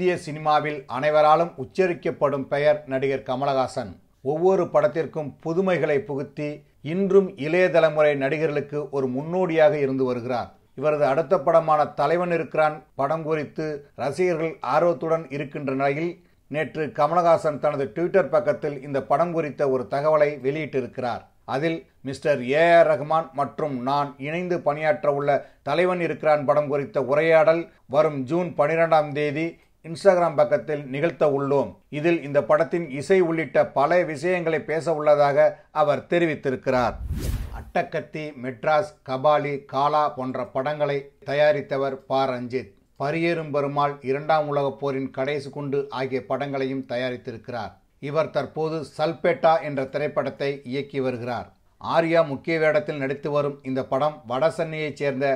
இந்திய சினிமாவில் அனைவராலும் உச்சரிக்கப்படும் பெயர் நடிகர் கமலஹாசன் ஒவ்வொரு படத்திற்கும் புதுமைகளை புகுத்தி இன்றும் இளைய தலைமுறை நடிகர்களுக்கு ஒரு முன்னோடியாக இருந்து வருகிறார் இவரது அடுத்த படமான தலைவன் இருக்கிறான் படம் குறித்து ரசிகர்கள் ஆர்வத்துடன் இருக்கின்ற நிலையில் நேற்று கமலஹாசன் தனது ட்விட்டர் பக்கத்தில் இந்த படம் குறித்த ஒரு தகவலை வெளியிட்டிருக்கிறார் அதில் மிஸ்டர் ஏ ஆர் ரஹ்மான் மற்றும் நான் இணைந்து பணியாற்ற உள்ள தலைவன் இருக்கிறான் படம் குறித்த உரையாடல் வரும் ஜூன் பனிரெண்டாம் தேதி இன்ஸ்டாகிராம் பக்கத்தில் நிகழ்த்த உள்ளோம் இதில் இந்த படத்தின் இசை உள்ளிட்ட பல விஷயங்களை பேச உள்ளதாக அவர் தெரிவித்திருக்கிறார் அட்டக்கத்தி மெட்ராஸ் கபாலி காலா போன்ற படங்களை தயாரித்தவர் ப ரஞ்சித் பரியேறும் பெருமாள் இரண்டாம் உலகப் போரின் கடைசி குண்டு ஆகிய படங்களையும் தயாரித்திருக்கிறார் இவர் தற்போது சல்பேட்டா என்ற திரைப்படத்தை இயக்கி வருகிறார் ஆர்யா முக்கிய வேடத்தில் நடித்து வரும் இந்த படம் வடசென்னையைச் சேர்ந்த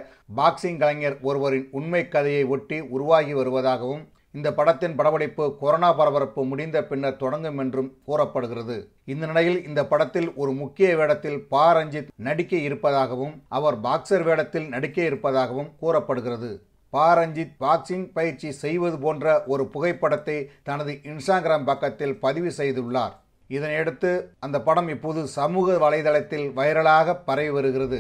பாக்ஸிங் கலைஞர் ஒருவரின் உண்மை கதையை ஒட்டி உருவாகி வருவதாகவும் இந்த படத்தின் படப்பிடிப்பு கொரோனா பரபரப்பு முடிந்த பின்னர் தொடங்கும் என்றும் கூறப்படுகிறது இந்த நிலையில் இந்த படத்தில் ஒரு முக்கிய வேடத்தில் பா ரஞ்சித் நடிக்க இருப்பதாகவும் அவர் பாக்ஸர் வேடத்தில் நடிக்க இருப்பதாகவும் கூறப்படுகிறது ப ரஞ்சித் பாக்ஸிங் பயிற்சி செய்வது போன்ற ஒரு புகைப்படத்தை தனது இன்ஸ்டாகிராம் பக்கத்தில் பதிவு செய்துள்ளார் இதனையடுத்து அந்த படம் இப்போது சமூக வலைதளத்தில் வைரலாக பரவி வருகிறது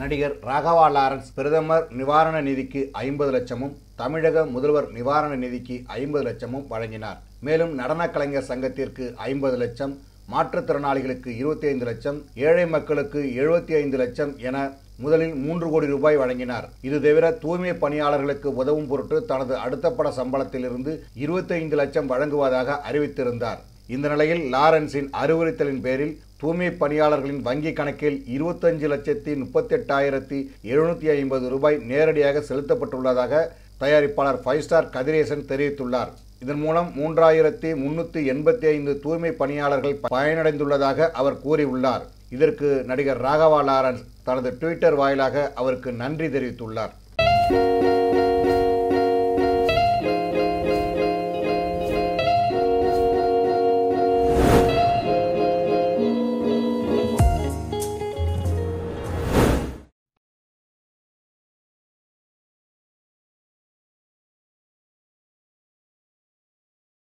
நடிகர் ராகவா லாரன்ஸ் பிரதமர் நிவாரண நிதிக்கு ஐம்பது லட்சமும் தமிழக முதல்வர் நிவாரண நிதிக்கு ஐம்பது லட்சமும் வழங்கினார் மேலும் நடன கலைஞர் சங்கத்திற்கு ஐம்பது லட்சம் மாற்றுத்திறனாளிகளுக்கு இருபத்தி ஐந்து லட்சம் ஏழை மக்களுக்கு எழுபத்தி ஐந்து லட்சம் என முதலில் மூன்று கோடி ரூபாய் வழங்கினார் இது தவிர தூய்மை பணியாளர்களுக்கு உதவும் பொருட்டு தனது அடுத்த பட சம்பளத்திலிருந்து இருபத்தைந்து லட்சம் வழங்குவதாக அறிவித்திருந்தார் இந்த நிலையில் லாரன்ஸின் அறிவுறுத்தலின் பேரில் தூய்மை பணியாளர்களின் வங்கி கணக்கில் இருபத்தஞ்சு லட்சத்தி முப்பத்தெட்டாயிரத்தி எழுநூற்றி ஐம்பது ரூபாய் நேரடியாக செலுத்தப்பட்டுள்ளதாக தயாரிப்பாளர் ஃபைவ் ஸ்டார் கதிரேசன் தெரிவித்துள்ளார் இதன் மூலம் மூன்றாயிரத்தி முன்னூத்தி எண்பத்தி ஐந்து தூய்மை பணியாளர்கள் பயனடைந்துள்ளதாக அவர் கூறியுள்ளார் இதற்கு நடிகர் ராகவா லாரன்ஸ் தனது ட்விட்டர் வாயிலாக அவருக்கு நன்றி தெரிவித்துள்ளார்